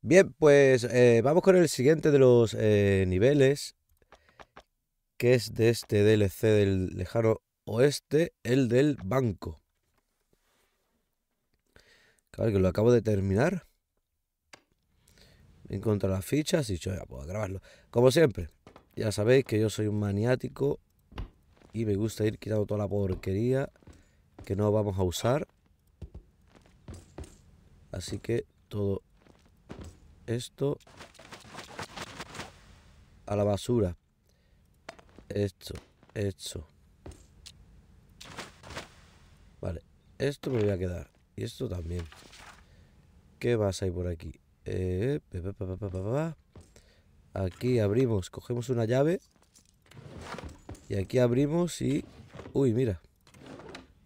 Bien, pues eh, vamos con el siguiente de los eh, niveles, que es de este DLC del lejano oeste, el del banco. Claro que lo acabo de terminar. Encontré las fichas y yo ya puedo grabarlo. Como siempre, ya sabéis que yo soy un maniático y me gusta ir quitando toda la porquería que no vamos a usar. Así que todo esto a la basura. Esto, esto. Vale, esto me voy a quedar. Y esto también. ¿Qué vas ir por aquí? Eh, aquí abrimos, cogemos una llave. Y aquí abrimos y... Uy, mira.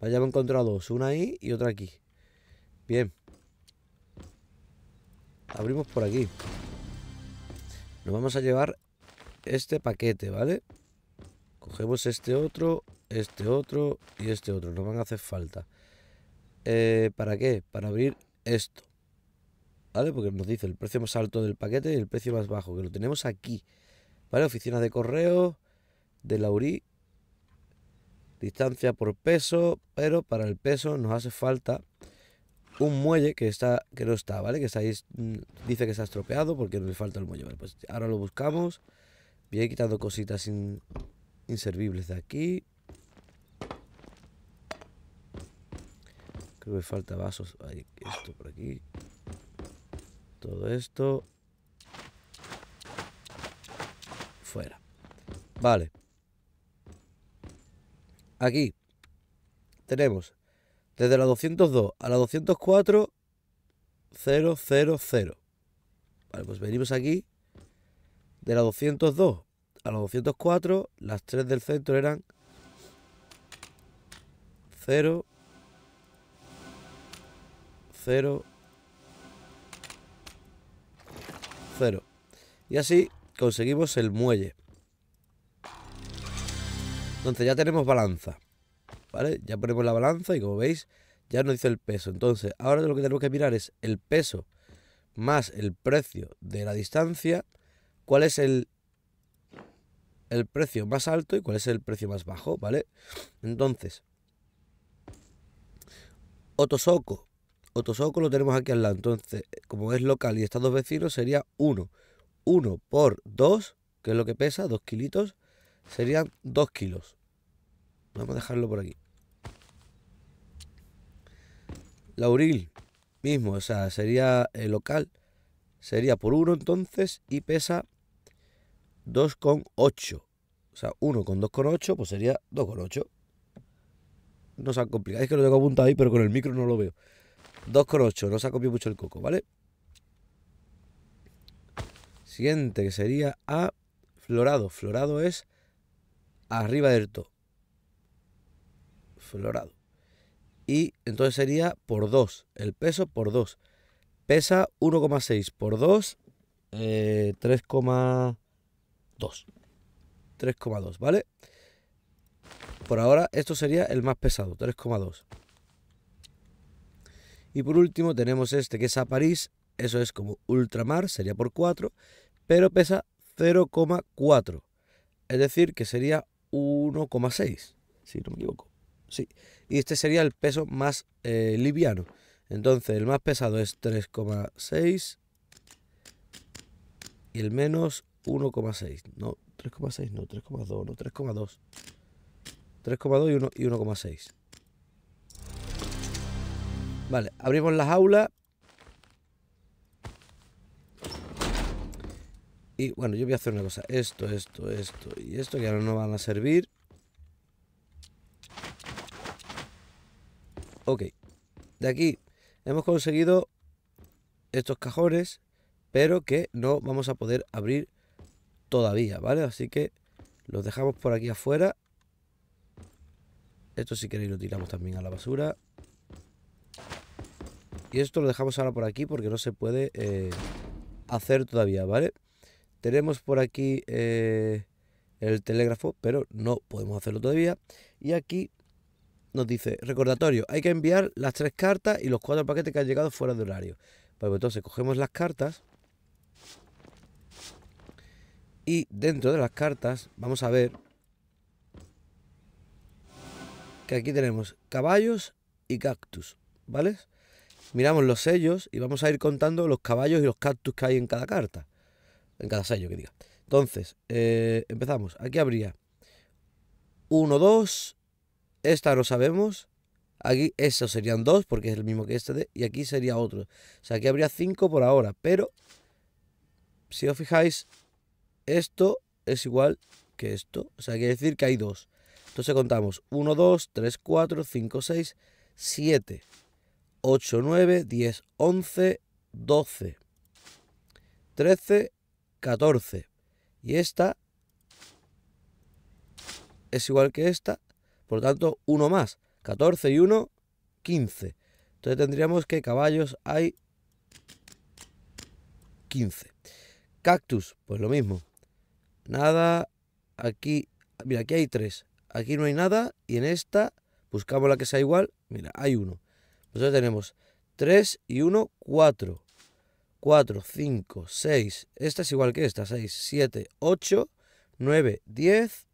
Vaya, me encontrado dos. Una ahí y otra aquí. Bien. Abrimos por aquí. Nos vamos a llevar este paquete, ¿vale? Cogemos este otro, este otro y este otro. Nos van a hacer falta. Eh, ¿Para qué? Para abrir esto. ¿Vale? Porque nos dice el precio más alto del paquete y el precio más bajo, que lo tenemos aquí. ¿Vale? Oficina de correo, de Laurí, distancia por peso, pero para el peso nos hace falta un muelle que está que no está, ¿vale? Que está mm, dice que está estropeado porque no le falta el muelle. pues ahora lo buscamos. Voy a ir quitando cositas inservibles de aquí. Creo que falta vasos. Hay esto por aquí. Todo esto. Fuera. Vale. Aquí tenemos desde la 202 a la 204, 0, 0, 0. Vale, pues venimos aquí. De la 202 a la 204, las tres del centro eran 0, 0, 0. Y así conseguimos el muelle. Entonces ya tenemos balanza. ¿vale? Ya ponemos la balanza y como veis, ya nos dice el peso. Entonces, ahora lo que tenemos que mirar es el peso más el precio de la distancia, cuál es el, el precio más alto y cuál es el precio más bajo, ¿vale? Entonces, Otosoco. Otosoco lo tenemos aquí al lado. Entonces, como es local y está dos vecinos, sería 1. 1 por 2, que es lo que pesa, 2 kilitos, serían 2 kilos. Vamos a dejarlo por aquí. Lauril mismo, o sea, sería el eh, local, sería por 1 entonces y pesa 2,8. O sea, 1 con 2,8 pues sería 2,8. No se ha complicado, es que lo tengo apuntado ahí, pero con el micro no lo veo. 2,8, no se ha copiado mucho el coco, ¿vale? Siguiente, que sería A Florado. Florado es arriba del to. Florado y entonces sería por 2, el peso por 2. Pesa 1,6 por 2, 3,2. 3,2, ¿vale? Por ahora esto sería el más pesado, 3,2. Y por último tenemos este que es a París, eso es como ultramar, sería por 4, pero pesa 0,4. Es decir, que sería 1,6, si no me equivoco sí. Y este sería el peso más eh, liviano. Entonces, el más pesado es 3,6 y el menos 1,6. No, 3,6, no, 3,2, no, 3,2. 3,2 y 1,6. vale, abrimos la jaula. Y bueno, yo voy a hacer una cosa. Esto, esto, esto y esto, que ahora no van a servir. Ok, de aquí hemos conseguido estos cajones, pero que no vamos a poder abrir todavía, ¿vale? Así que los dejamos por aquí afuera. Esto si queréis lo tiramos también a la basura. Y esto lo dejamos ahora por aquí porque no se puede eh, hacer todavía, ¿vale? Tenemos por aquí eh, el telégrafo, pero no podemos hacerlo todavía. Y aquí nos dice, recordatorio, hay que enviar las tres cartas y los cuatro paquetes que han llegado fuera de horario. Pues entonces cogemos las cartas y dentro de las cartas vamos a ver que aquí tenemos caballos y cactus, ¿vale? Miramos los sellos y vamos a ir contando los caballos y los cactus que hay en cada carta, en cada sello que diga. Entonces, eh, empezamos. Aquí habría 1, 2, esta no sabemos. Aquí esos serían dos, porque es el mismo que este. De, y aquí sería otro. O sea, aquí habría cinco por ahora. Pero, si os fijáis, esto es igual que esto. O sea, quiere decir que hay dos. Entonces contamos 1, 2, 3, 4, 5, 6, 7, 8, 9, 10, 11, 12, 13, 14. Y esta es igual que esta. Por lo tanto, uno más. 14 y 1, 15. Entonces tendríamos que caballos hay 15. Cactus, pues lo mismo. Nada, aquí, mira, aquí hay 3. Aquí no hay nada y en esta buscamos la que sea igual. Mira, hay uno. Entonces tenemos 3 y 1, 4. 4, 5, 6. Esta es igual que esta. 6, 7, 8, 9, 10,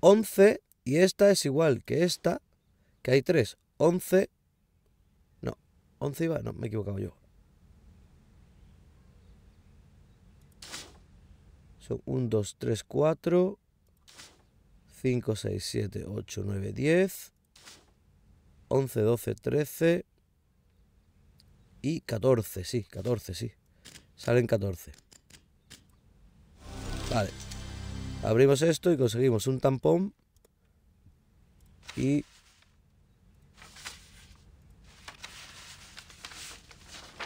11 y esta es igual que esta, que hay 3. 11, no, 11 iba, no, me he equivocado yo. Son 1, 2, 3, 4, 5, 6, 7, 8, 9, 10, 11, 12, 13 y 14, sí, 14, sí. Salen 14. Vale. Abrimos esto y conseguimos un tampón y,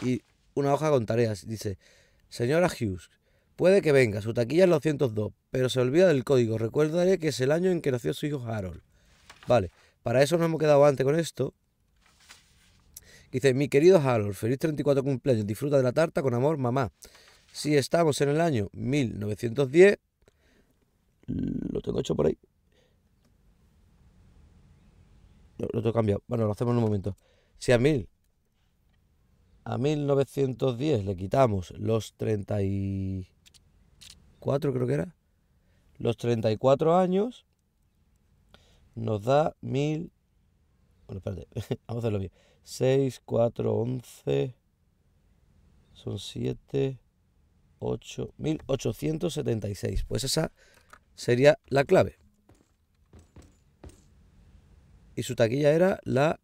y una hoja con tareas. Dice, señora Hughes, puede que venga, su taquilla es la 202, pero se olvida del código. Recuerda que es el año en que nació su hijo Harold. Vale, para eso nos hemos quedado antes con esto. Dice, mi querido Harold, feliz 34 cumpleaños, disfruta de la tarta con amor, mamá. Si estamos en el año 1910, lo tengo hecho por ahí. lo tengo cambiado. Bueno, lo hacemos en un momento. Si a 1000 a 1910 le quitamos los 34, creo que era. Los 34 años nos da 1000. Bueno, espérate, vamos a hacerlo bien. 6, 4, 11. Son 7, 8, 1876. Pues esa sería la clave. Y su taquilla era la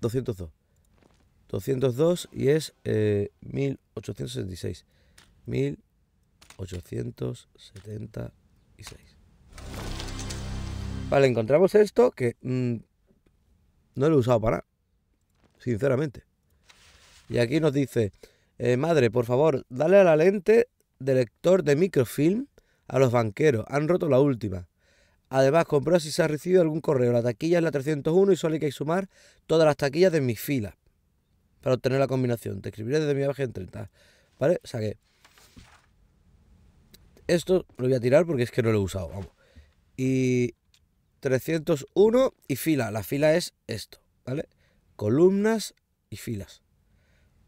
202. 202 y es 1866. Eh, 1876. Vale, encontramos esto que mm, no lo he usado para nada. Sinceramente. Y aquí nos dice, eh, madre, por favor, dale a la lente de lector de microfilm a los banqueros. Han roto la última. Además, compró si se ha recibido algún correo. La taquilla es la 301 y solo hay que sumar todas las taquillas de mi fila para obtener la combinación. Te escribiré desde mi abajo en 30. ¿Vale? O sea que. Esto lo voy a tirar porque es que no lo he usado. Vamos. Y 301 y fila. La fila es esto, ¿vale? Columnas y filas.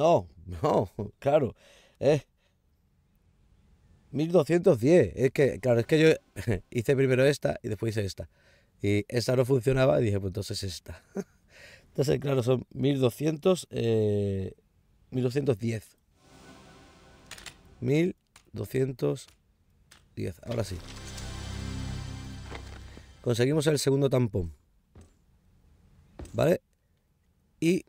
No, no, claro. 1210. Es que, claro, es que yo hice primero esta y después hice esta. Y esta no funcionaba y dije, pues entonces esta. Entonces, claro, son 1200, 1210. 1210. Ahora sí. Conseguimos el segundo tampón. ¿Vale? Y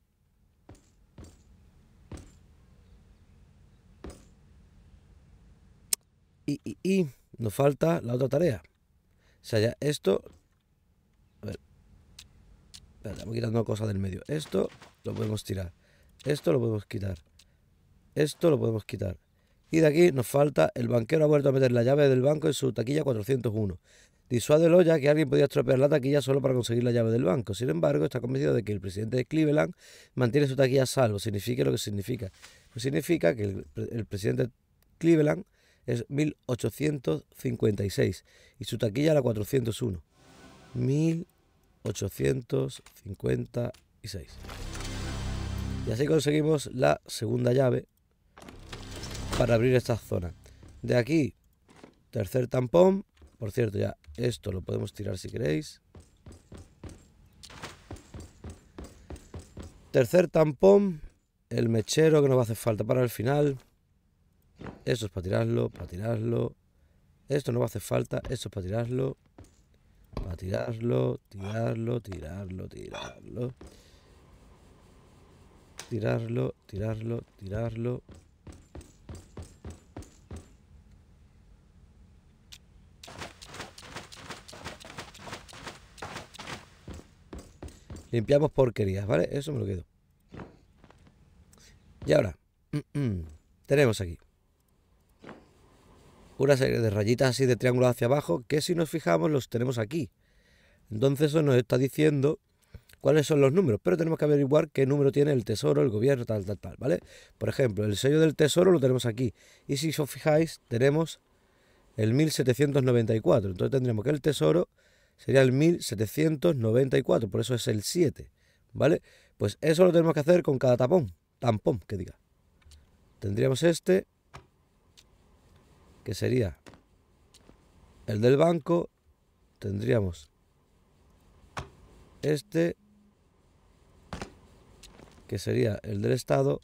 y, nos falta la otra tarea. O sea, ya esto... A ver. Estamos quitando cosas del medio. Esto lo podemos tirar. Esto lo podemos quitar. Esto lo podemos quitar. Y de aquí nos falta... El banquero ha vuelto a meter la llave del banco en su taquilla 401. Disuádelo ya que alguien podía estropear la taquilla solo para conseguir la llave del banco. Sin embargo, está convencido de que el presidente de Cleveland mantiene su taquilla salvo, signifique lo que significa. Pues significa que el, el presidente Cleveland es 1856 y su taquilla la 401. 1856. Y así conseguimos la segunda llave para abrir esta zona. De aquí, tercer tampón. Por cierto, ya esto lo podemos tirar si queréis. Tercer tampón, el mechero que nos va a hacer falta para el final. Eso es para tirarlo, para tirarlo. Esto no va a hacer falta. eso es para tirarlo. Para tirarlo, tirarlo, tirarlo, tirarlo. Tirarlo, tirarlo, tirarlo. Limpiamos porquerías, ¿vale? Eso me lo quedo. Y ahora, mm, mm, tenemos aquí una serie eh, de rayitas así de triángulo hacia abajo que si nos fijamos los tenemos aquí. Entonces eso nos está diciendo cuáles son los números, pero tenemos que averiguar qué número tiene el tesoro, el gobierno, tal, tal, tal, ¿vale? Por ejemplo, el sello del tesoro lo tenemos aquí. Y si os fijáis, tenemos el 1794. Entonces tendríamos que el tesoro sería el 1794, por eso es el 7, ¿vale? Pues eso lo tenemos que hacer con cada tapón, tampón, que diga. Tendríamos este, que sería el del banco, tendríamos este, que sería el del Estado,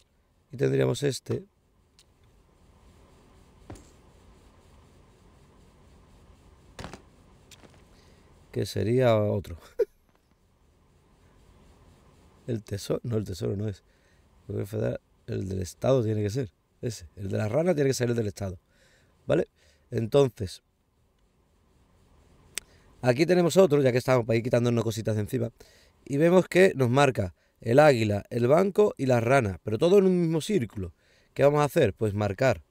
y tendríamos este, que sería otro. el tesoro, no, el tesoro no es. El del Estado tiene que ser ese. El de la rana tiene que ser el del Estado. ¿vale? Entonces, aquí tenemos otro, ya que estamos para ir quitándonos cositas de encima, y vemos que nos marca el águila, el banco y las ranas, pero todo en un mismo círculo. ¿Qué vamos a hacer? Pues marcar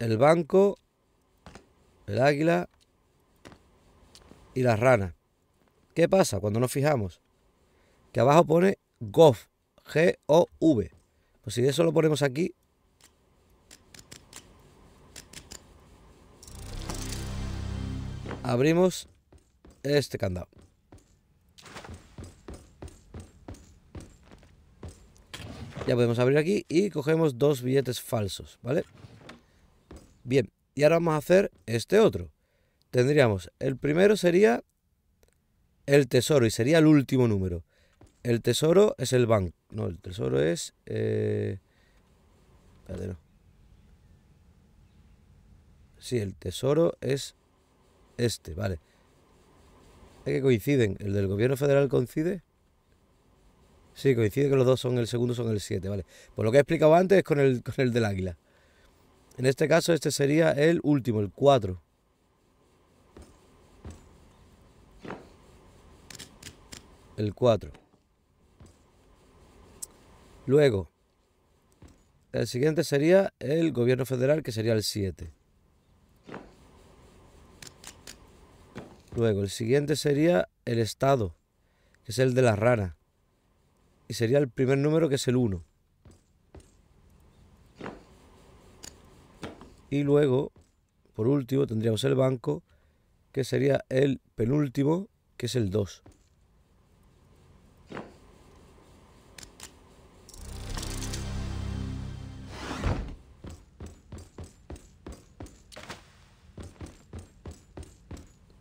el banco, el águila y la rana ¿Qué pasa cuando nos fijamos? Que abajo pone GOV, G-O-V. Pues si eso lo ponemos aquí. Abrimos este candado. Ya podemos abrir aquí y cogemos dos billetes falsos, ¿vale? Bien, y ahora vamos a hacer este otro. Tendríamos, el primero sería el tesoro y sería el último número. El tesoro es el banco. No, el tesoro es. Eh, Sí, el tesoro es este, vale. Es que coinciden. ¿El del gobierno federal coincide? Sí, coincide que los dos son el segundo, son el 7, vale. Por pues lo que he explicado antes es con el, con el del águila. En este caso, este sería el último, el 4. El 4. Luego, el siguiente sería el gobierno federal, que sería el 7. Luego, el siguiente sería el Estado, que es el de la rana, Y sería el primer número, que es el 1. Y luego, por último, tendríamos el banco, que sería el penúltimo, que es el 2.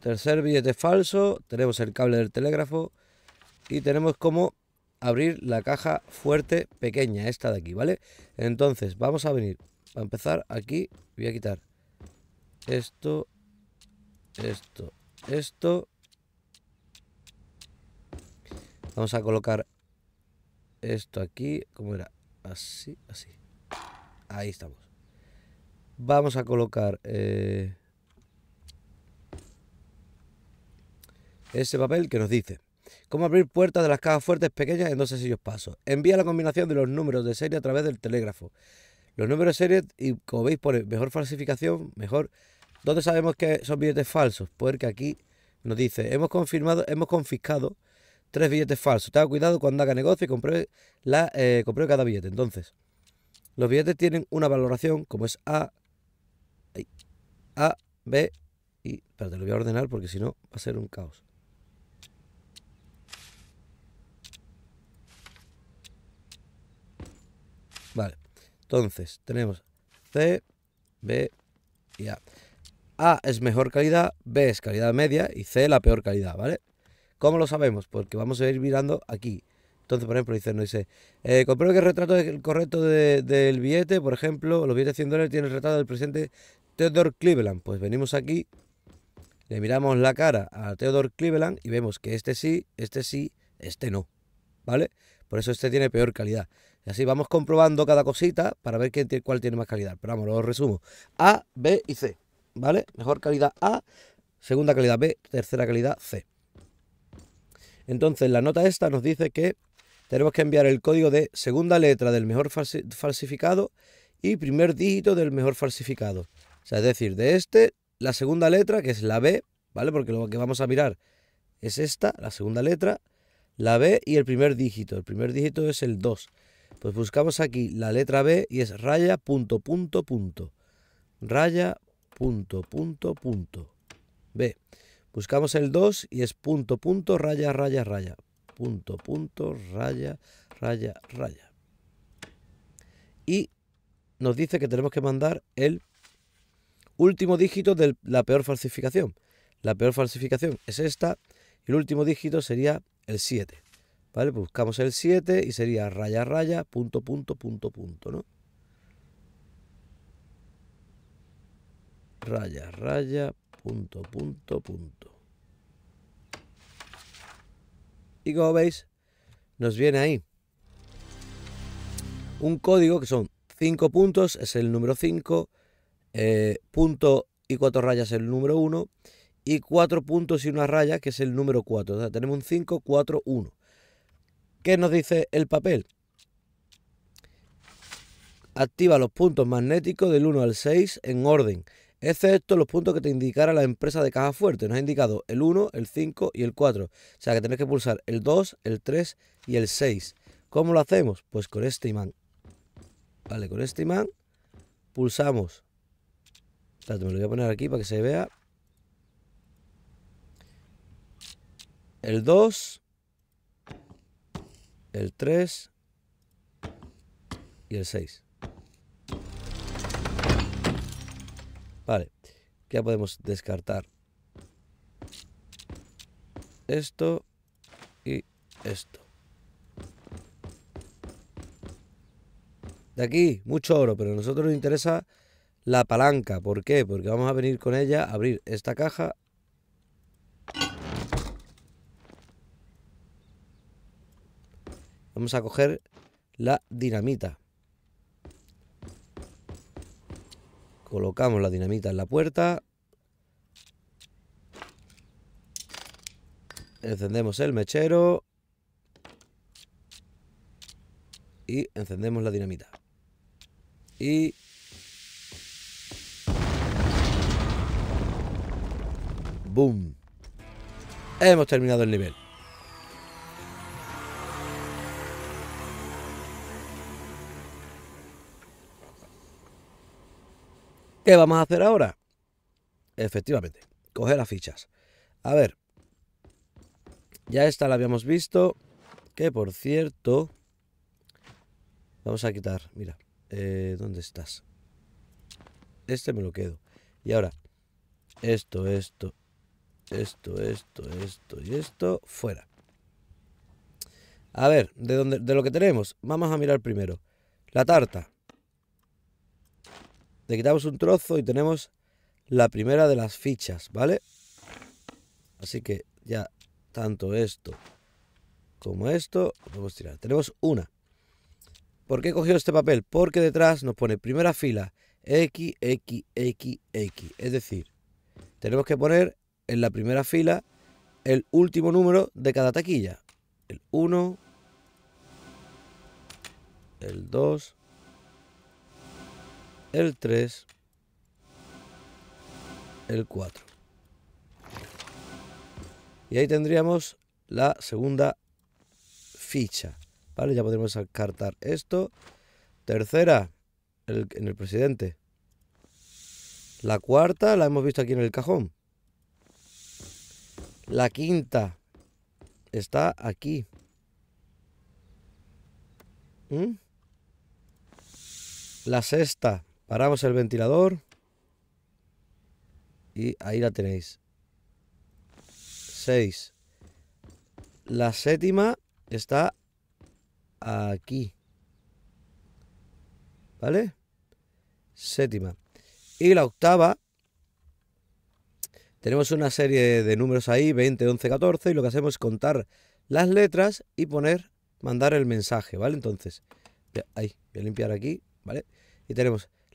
Tercer billete falso, tenemos el cable del telégrafo y tenemos como abrir la caja fuerte pequeña, esta de aquí, ¿vale? Entonces, vamos a venir, a empezar aquí, voy a quitar esto, esto, esto. Vamos a colocar esto aquí, como era? Así, así. Ahí estamos. Vamos a colocar... Eh, ese papel que nos dice cómo abrir puertas de las cajas fuertes pequeñas en dos sencillos pasos. Envía la combinación de los números de serie a través del telégrafo. Los números de serie, y como veis, pone mejor falsificación, mejor. ¿Dónde sabemos que son billetes falsos? Porque aquí nos dice, hemos confirmado, hemos confiscado tres billetes falsos. Tenga cuidado cuando haga negocio y compruebe, la, eh, cada billete. Entonces, los billetes tienen una valoración como es A, A, B y... te lo voy a ordenar porque si no va a ser un caos. Vale. Entonces, tenemos C, B y A. A es mejor calidad, B es calidad media y C la peor calidad, ¿vale? ¿Cómo lo sabemos? Porque vamos a ir mirando aquí. Entonces, por ejemplo, dice, no dice, eh, compré que el retrato es el correcto del billete, por ejemplo, los billetes de 100 dólares tienen el retrato del presidente Theodore Cleveland. Pues venimos aquí, le miramos la cara a Theodore Cleveland y vemos que este sí, este sí, este no, ¿vale? Por eso este tiene peor calidad así vamos comprobando cada cosita para ver cuál tiene más calidad. Pero vamos, lo resumo. A, B y C. ¿Vale? Mejor calidad A, segunda calidad B, tercera calidad C. Entonces, la nota esta nos dice que tenemos que enviar el código de segunda letra del mejor falsificado y primer dígito del mejor falsificado. O sea, es decir, de este, la segunda letra, que es la B, ¿vale? Porque lo que vamos a mirar es esta, la segunda letra, la B y el primer dígito. El primer dígito es el 2. Pues buscamos aquí la letra B y es raya, punto, punto, punto. Raya, punto, punto, punto. B. Buscamos el 2 y es punto, punto, raya, raya, raya. Punto, punto, raya, raya, raya. Y nos dice que tenemos que mandar el último dígito de la peor falsificación. La peor falsificación es esta y el último dígito sería el 7. Pues buscamos el 7 y sería raya, raya, punto, punto, punto, punto, ¿no? Raya, raya, punto, punto, punto. Y como veis, nos viene ahí un código que son 5 puntos, es el número 5, eh, punto y 4 rayas el número 1, y 4 puntos y una raya que es el número 4. O sea, tenemos un 5, 4, 1. ¿Qué nos dice el papel? Activa los puntos magnéticos del 1 al 6 en orden, excepto este los puntos que te indicara la empresa de caja fuerte. Nos ha indicado el 1, el 5 y el 4. O sea que tenés que pulsar el 2, el 3 y el 6. ¿Cómo lo hacemos? Pues con este imán. Vale, con este imán pulsamos. Espérate, me lo voy a poner aquí para que se vea. El 2, el 3 y el 6. Vale, ya podemos descartar esto y esto. De aquí, mucho oro, pero a nosotros nos interesa la palanca. ¿Por qué? Porque vamos a venir con ella a abrir esta caja Vamos a coger la dinamita. Colocamos la dinamita en la puerta. Encendemos el mechero. Y encendemos la dinamita. Y... ¡Boom! Hemos terminado el nivel. ¿Qué vamos a hacer ahora? Efectivamente, coger las fichas. A ver, ya esta la habíamos visto, que por cierto, vamos a quitar, mira, eh, ¿dónde estás? Este me lo quedo. Y ahora, esto, esto, esto, esto, esto y esto, fuera. A ver, de, de lo que tenemos, vamos a mirar primero. La tarta. Le quitamos un trozo y tenemos la primera de las fichas, ¿vale? Así que ya tanto esto como esto vamos podemos tirar. Tenemos una. ¿Por qué he cogido este papel? Porque detrás nos pone primera fila X, X, X, X. Es decir, tenemos que poner en la primera fila el último número de cada taquilla. El 1, el 2, el 3, el 4. Y ahí tendríamos la segunda ficha. ¿Vale? Ya podemos descartar esto. Tercera, en el presidente. La cuarta la hemos visto aquí en el cajón. La quinta está aquí. ¿Mm? La sexta Paramos el ventilador. Y ahí la tenéis. 6. La séptima está aquí. ¿Vale? Séptima. Y la octava. Tenemos una serie de números ahí, 20, 11, 14, y lo que hacemos es contar las letras y poner, mandar el mensaje, ¿vale? Entonces, ahí, voy a limpiar aquí, ¿vale? Y tenemos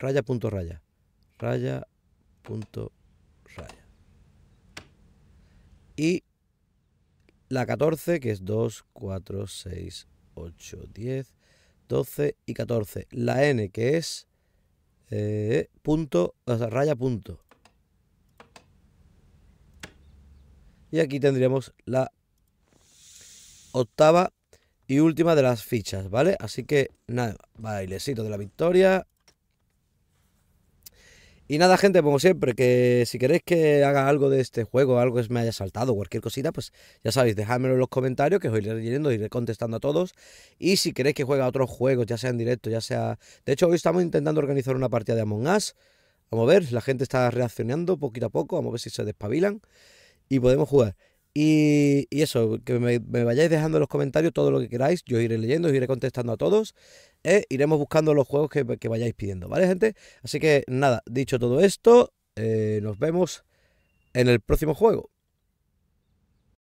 raya punto raya, raya punto raya. Y la 14, que es 2, 4, 6, 8, 10, 12 y 14. La N, que es eh, punto, o sea, raya punto. Y aquí tendríamos la octava y última de las fichas, ¿vale? Así que nada, bailecito de la victoria. Y nada, gente, como siempre, que si queréis que haga algo de este juego, algo que me haya saltado, cualquier cosita, pues ya sabéis, dejadmelo en los comentarios, que os iré leyendo, iré contestando a todos. Y si queréis que juegue a otros juegos, ya sea en directo, ya sea... De hecho, hoy estamos intentando organizar una partida de Among Us. Vamos a ver, la gente está reaccionando poquito a poco, vamos a ver si se despabilan y podemos jugar. Y, eso, que me, vayáis dejando en los comentarios todo lo que queráis, yo iré leyendo, os iré contestando a todos. Eh, iremos buscando los juegos que, vayáis pidiendo, ¿vale, gente? Así que nada, dicho todo esto, eh, nos vemos en el próximo juego.